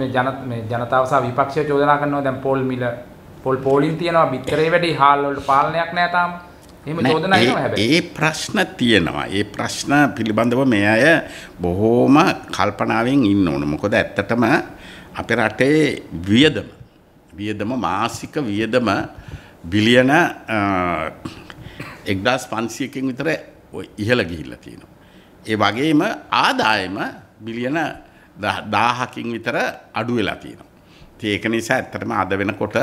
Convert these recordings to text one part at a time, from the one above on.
මේ ජන මේ ජනතාව සහ විපක්ෂය චෝදනා කරනවා දැන් පෝල් මිල පොල් පෝලින් තියෙනවා බිත්තරේ වැඩි හාල් වලට පාලනයක් නැහැ තාම. එහෙම චෝදනා එනවා හැබැයි. ඒ ප්‍රශ්න තියෙනවා. ඒ ප්‍රශ්න පිළිබඳව මේ අය බොහෝම කල්පනාවෙන් ඉන්න ඕන. මොකද ඇත්තටම අපේ රටේ වියදම වියදම මාසික වියදම බිලියන එක්දස් පන්සියකින් විතර ඉහළ ගිහිල්ලා තියෙනවා. ඒ වගේම ආදායම බිලියන දාහකින් විතර අඩු වෙලා තියෙනවා. ඉතින් ඒක නිසා ඇත්තටම අද වෙනකොට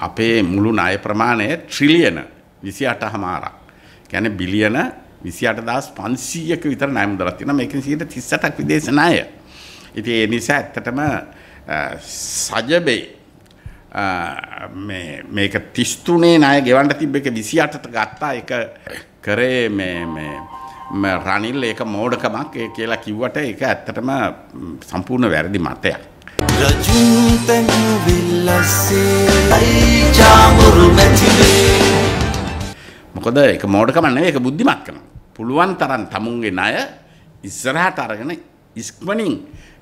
අපේ මුළු ණය ප්‍රමාණය ට්‍රිලියන 28මාරක්. කියන්නේ බිලියන 28500ක විතර ණය මුදලක් තියෙනවා. මේකෙන් 138ක් විදේශ ණය. ඉතින් ඒ නිසා ඇත්තටම සජබේ මේක 33 ණය ගෙවන්න තිබ්බ එක 28ට ගත්තා. ඒක කරේ මේ මේ රනිල් ඒක මෝඩකමක් ඒ කියලා කිව්වට ඒක ඇත්තටම සම්පූර්ණ වැරදි මතයක්. මොකද එක මෝඩකමන්න ඒක බුද්ධිමත් කන. පුළුවන් තරන් තමුන්ගේ ණය ඉස්සරහට අරගෙන ඉස්ක්මනින්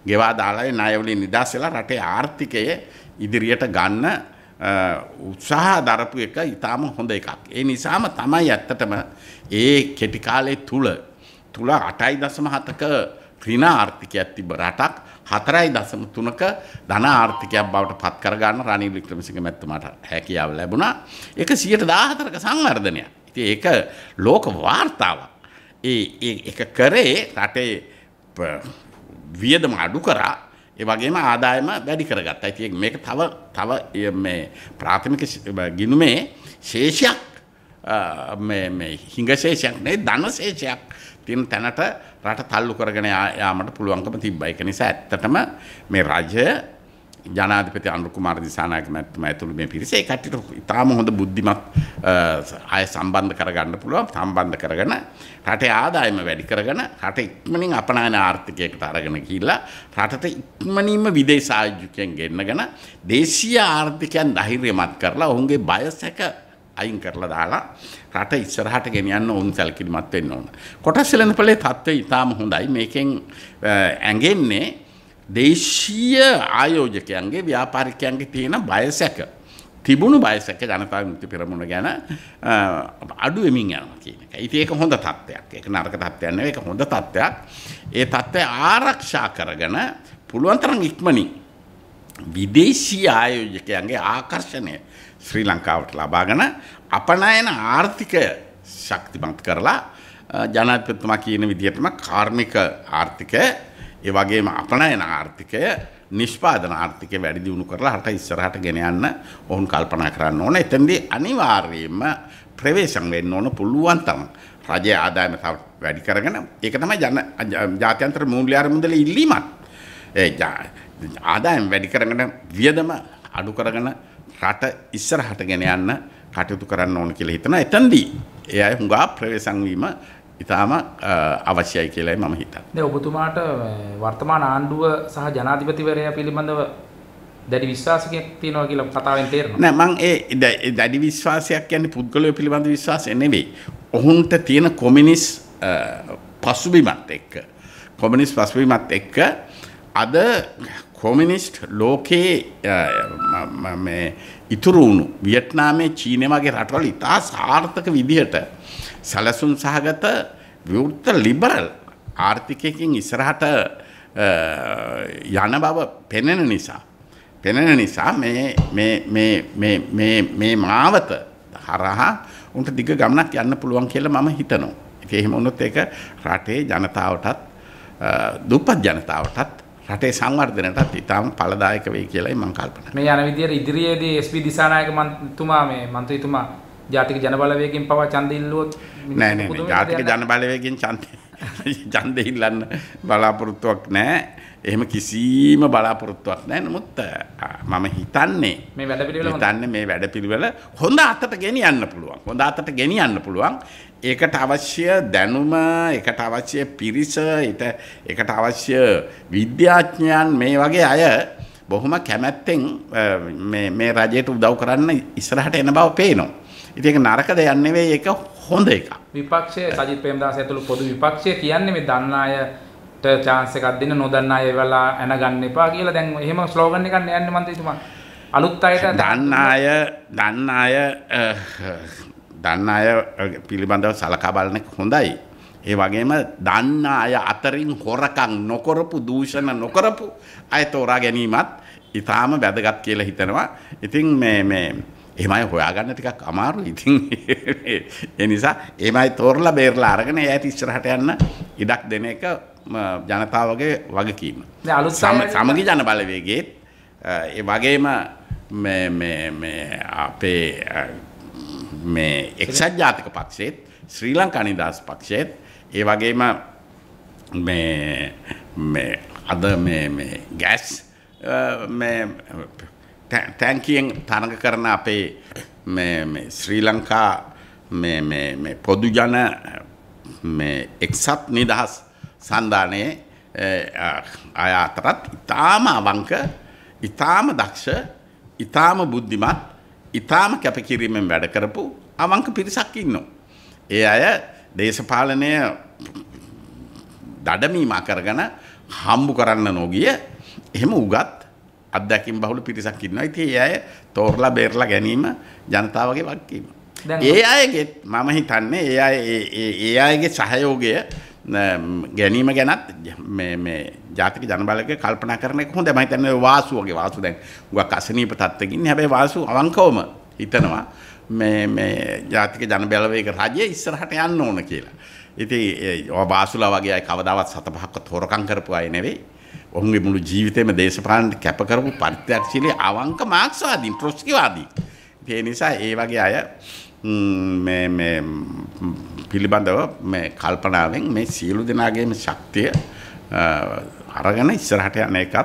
ගෙවා දාලා ණයවලින් නිදහස් වෙලා රටේ ආර්ථිකය ඉදිරියට ගන්න උත්සාහ දරපු එක ඉතාම හොඳ එකක්. ඒ නිසාම තමයි ඇත්තටම ඒ කෙටි කාලේ තුල තුල 8.7ක ඍණ ආර්ථිකයක් තිබ්බ රටක් 4.3ක ධන ආර්ථිකයක් බවට පත් කරගන්න රනිල් වික්‍රමසිංහ මැතිතුමාට හැකියාව ලැබුණා. ඒක 114ක සංවර්ධනයක්. ඉතින් ඒක ලෝක වාර්තාවක්. ඒ ඒක කරේ රටේ වියදම අඩු කරා ඒ වගේම ආදායම වැඩි කරගත්තා. ඉතින් මේක තව තව මේ ප්‍රාථමික ගිණුමේ ශේෂයක් මේ මේ හිඟ ශේෂයක් නේ ධන ශේෂයක් තියෙන තැනට රට තල්ලු කරගෙන යාමට පුළුවන්කම තිබ්බා. ඒක නිසා ඇත්තටම මේ රජය ජනාධිපති අනුර කුමාර දිසානායක මැතිතුමා ඇතුළු මේ පිරිස ඒ කට්ටියට ඉතාම හොඳ බුද්ධිමත් අය සම්බන්ධ කරගන්න පුළුවන් සම්බන්ධ කරගෙන රටේ ආදායම වැඩි කරගෙන රට ඉක්මනින් අපනායන ආර්ථිකයකට අරගෙන ගිහිල්ලා රටට ඉක්මනින්ම විදේශ ආයෝජකයන් ගෙන්නගෙන දේශීය ආර්ථිකයන් ධෛර්යමත් කරලා ඔවුන්ගේ බය සැක අයින් කරලා දාලා රට ඉස්සරහට ගෙනියන්න ඔවුන් සැලකිලිමත් වෙන්න ඕන. කොටස් සැලෙන පළේ තත්ත්වය ඉතාම හොඳයි. මේකෙන් ඇඟෙන්නේ දේශීය ආයෝජකයන්ගේ ව්‍යාපාරිකයන්ගේ තියෙන බයසැක තිබුණු බයසැක ජනතා විමුක්ති පෙරමුණ ගැන අඩු වෙමින් යනවා කියන එක. ඉතින් ඒක හොඳ තත්ත්වයක්. ඒක නරක තත්ත්වයක් නෙවෙයි. ඒක හොඳ තත්ත්වයක්. ඒ තත්ත්වය ආරක්ෂා කරගෙන පුළුවන් තරම් ඉක්මනින් විදේශීය ආයෝජකයන්ගේ ආකර්ෂණය ශ්‍රී ලංකාවට ලබාගෙන අපනයන ආර්ථිකය ශක්තිමත් කරලා ජනාධිපතිතුමා කියන විදිහටම කාර්මික ආර්ථිකය ඒ වගේම අපනයන ආර්ථිකය නිෂ්පාදන ආර්ථිකය වැඩි දියුණු කරලා හරට ඉස්සරහට ගෙන යන්න ඔවුන් කල්පනා කරන්න ඕන. එතෙන්දී අනිවාර්යයෙන්ම ප්‍රවේශම් වෙන්න ඕන පුළුවන් තරම් රජයේ ආදායම තව වැඩි කරගෙන ඒක තමයි ජන ජාත්‍යන්තර මූල්‍ය අරමුදල ඉල්ලීමක්. ඒ ආදායම වැඩි කරගෙන වියදම අඩු කරගෙන රට ඉස්සරහට ගෙන යන්න කටයුතු කරන්න ඕන කියලා හිතන එතෙන්දී ඒ අය හුඟා ප්‍රවේශම් වීම ඉතාම අවශ්‍යයි කියලයි මම හිතන්. දැන් ඔබතුමාට වර්තමාන ආණ්ඩුව සහ ජනාධිපතිවරයා පිළිබඳව දැඩි විශ්වාසයක් තියෙනවා කියලා කතාවෙන් තේරෙනවා. නෑ මං ඒ දැඩි විශ්වාසයක් කියන්නේ පුද්ගලය පිළිබඳ විශ්වාසය නෙවෙයි. ඔහුන්ට තියෙන කොමියුනිස් පසුබිමත් එක්ක කොමියුනිස් පසුබිමත් එක්ක අද කොමිනිස්ට් ලෝකයේ ඉතුරු වුණු වියට්නාමේ චීනමගේ රටවල ඉතා සාර්ථක විදිහට සැලසුම් සහගත විවෘත්ත ලිබරල් ආර්ථිකයකින් ඉස්සරහට යන බව පෙනෙන නිසා. පෙනෙන නිසා මේ මාවත හරහා උන්ට දිග ගමනක් යන්න පුළුවන් කියලා මම හිතනවා. ඒක එහෙම වුණොත් ඒක රටේ ජනතාවටත් දුප්පත් ජනතාවටත් රටේ සංවර්ධනයටත් ඉතාම ඵලදායක වෙයි කියලායි මම කල්පනා කරන්නේ. මේ යන විදියට ඉදිරියේදී SB දිසානායක මන්තුමා මේ මන්ත්‍රීතුමා ජාතික ජනබලවේගයෙන් පවා ඡන්ද ඉල්ලුවොත් නෑ නෑ ජාතික ජනබලවේගයෙන් ඡන්ද ඡන්ද ඉල්ලන්න බලාපොරොත්තුවක් නෑ. එහෙම කිසිීම බලාපොරොත්තුවක් නෑ නමුත් මම හිතන්නේ මේ වැඩ මේ වැඩ පිළිවෙල හොඳ අතට ගෙනියන්න පුළුවන් හොඳ අතට ගෙනියන්න පුළුවන් ඒකට අවශ්‍ය දැනුම එකට අවශ්‍ය පිරිස එකට අවශ්‍ය විද්‍යාඥයන් මේ වගේ අය බොහොම කැමැත්තෙන් මේ රජයට උදව් කරන්න ඉස්සරහට එන බව පේනවා. ඉතින් ඒක නරක දෙයක් නෙවෙයි ඒක හොඳ එකක්. විපක්ෂය සජිත් ප්‍රේමදාස ඇතුළු පොදු විපක්ෂය කියන්නේ මේ දන්න අය ට chance එකක් දෙන්න නොදන්න අය ඒවලා ඇන ගන්න එපා කියලා දැන් එහෙම ස්ලෝගන් එකක් නෑන්නේ මන් හිතුවා. අලුත් අයට දන්න අය දන්න අය දන්න අය පිළිබඳව සලකා බලන එක හොඳයි. ඒ වගේම දන්න අය අතරින් හොරකම් නොකරපු දූෂණ නොකරපු අය තෝරා ගැනීමත් ඉතාම වැදගත් කියලා හිතනවා. ඉතින් මේ මේ එහෙමයි හොයාගන්න ටිකක් අමාරු. ඉතින් ඒ නිසා එහෙමයි තෝරලා බේරලා අරගෙන එයාට ඉස්සරහට යන්න ඉඩක් දෙන එක ජනතාවගේ වගකීම. සමගි ජන බලවේගේත් ඒ වගේම අපේ එක්සත් ජාතික පක්ෂේත් ශ්‍රී ලංකා නිදහස් පක්ෂයත් ඒ වගේම අද ගෑස් තැන්කියෙන් තරඟ කරන අපේ ශ්‍රී ලංකා පොදු ජන එක්සත් නිදහස් සන්ධානයේ අය අතරත් ඉතාම අවංක ඉතාම දක්ෂ ඉතාම බුද්ධිමත් ඉතාම කැපකිරීමෙන් වැඩ කරපු අවංක පිරිසක් ඉන්නවා. ඒ අය දේශපාලනය දඩමීමා කරගෙන හම්බු කරන්න නොගිය එහෙම උගත් අත්දැකීම් බහුල පිරිසක් ඉන්නවා. ඉතින් ඒ අය තෝරලා බේරලා ගැනීම ජනතාවගේ වගකීම. ඒ අයගෙත් මම හිතන්නේ ඒ අය ඒ අයගේ සහයෝගය ගැනීම ගැනත් ජාතික ජනබලක කල්පනා කරන එක හොඳ මයි තැන වාසුවගේ වාසු දැන් ගක් අසනීප තත්වකින් හැබැයි වාසු අවංකවම හිතනවා මේ ජාතික ජනබැලවේක රජය ඉස්සරහට යන්න ඕන කියලා. ඉති වාසුලා වගේ කවදාවත් සතපහක්ක තෝරකං කරපු අය නෙවෙයි ඔහුගේ මුළු ජීවිතයම දේශපාලනට කැපකරපු පරිත්‍යශීලී අවංක මාක්ස්වාදී ට්‍රොස්කිවාදී. ඒ නිසා ඒ වගේ අය මේ මේ පිළිබඳව මේ කල්පනාවෙන් මේ සියලු දෙනාගේම ශක්තිය අරගෙන ඉස්සරහට යන එකත්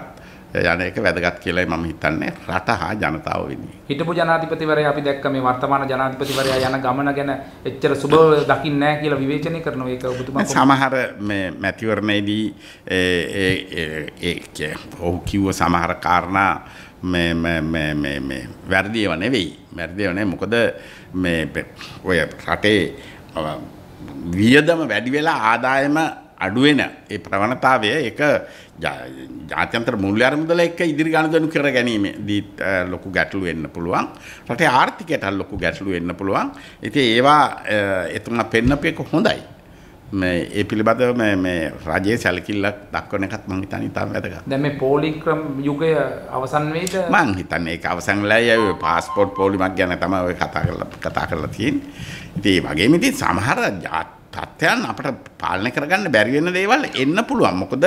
යන එක වැදගත් කියලායි මම හිතන්නේ රට හා ජනතාව වෙනුවෙන්. හිටපු ජනාධිපතිවරයා අපි දැක්ක මේ වර්තමාන ජනාධිපතිවරයා යන ගමන ගැන එච්චර සුබ දකින්නේ නැහැ කියලා විවේචනය කරන එක ඔබතුමා සමහර මේ මැතිවරණයේදී ඒ ඒ ඔහු කිව්ව සමහර කාරණා මේ මේ මේ මේ මේ වැරදිව නෙවෙයි. වැරදිව නෙවෙයි. මොකද මේ ඔය රටේ වියදම වැඩි වෙලා ආදායම අඩු වෙන ඒ ප්‍රවණතාවය ඒක ජාත්‍යන්තර මුල්්‍ය අරමුදල එක ඉදිරි ගණදනු කර ගැනීම දීත් ලොකු ගැටලු වෙන්න පුළුවන් රටේ ආර්ථිකයටල් ලොකු ගැටලු වෙන්න පුළුවන් ඉති ඒවා එතුම පෙන්නපයක හොඳයි ඒ පිළිබඳ රජයේ සැලකිල්ලක් දක්වන එකත් මං හිතන ඉතාම වැදග දැම පෝලික්‍රම් යුගය අවසන් වේද මං හිතන්නේ එක අවසංලයි ඇ පාස්පොට් පෝලිමක් ගැන තම ඔය කතා කරල කතා කරලා තියෙන් ඉතිේ වගේ මිති සමහර ජාත් තත්ත්වයන් අපට පාලන කරගන්න බැරිවෙන දේවල් එන්න පුළුවන් මොකද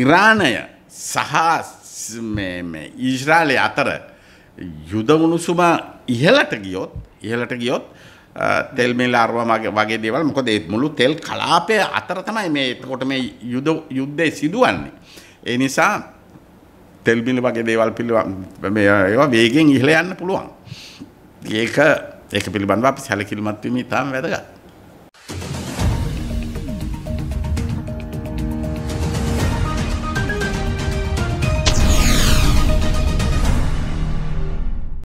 ඉරාණය සහ ඊශ්‍රාලය අතර යුදවුණු සුමා ඉහලට ගියොත් ඉහලට ගියොත් තෙල් මිල් අරවාමගේ වගේ දේවල් මොකද ඒත් මුළු තෙල් කලාපය අතර තමයි මේ එතකොට මේ යුද යුද්ධය සිදුවන්නේ. ඒ නිසා තෙල් මිල් වගේ දේවල් පිළිබඳ මේ ඒවා වේගෙන් ඉහළ යන්න පුළුවන්. ඒක ඒක පිළිබඳව අපි සැලකිලිමත් වීම ඉතාම වැදගත්.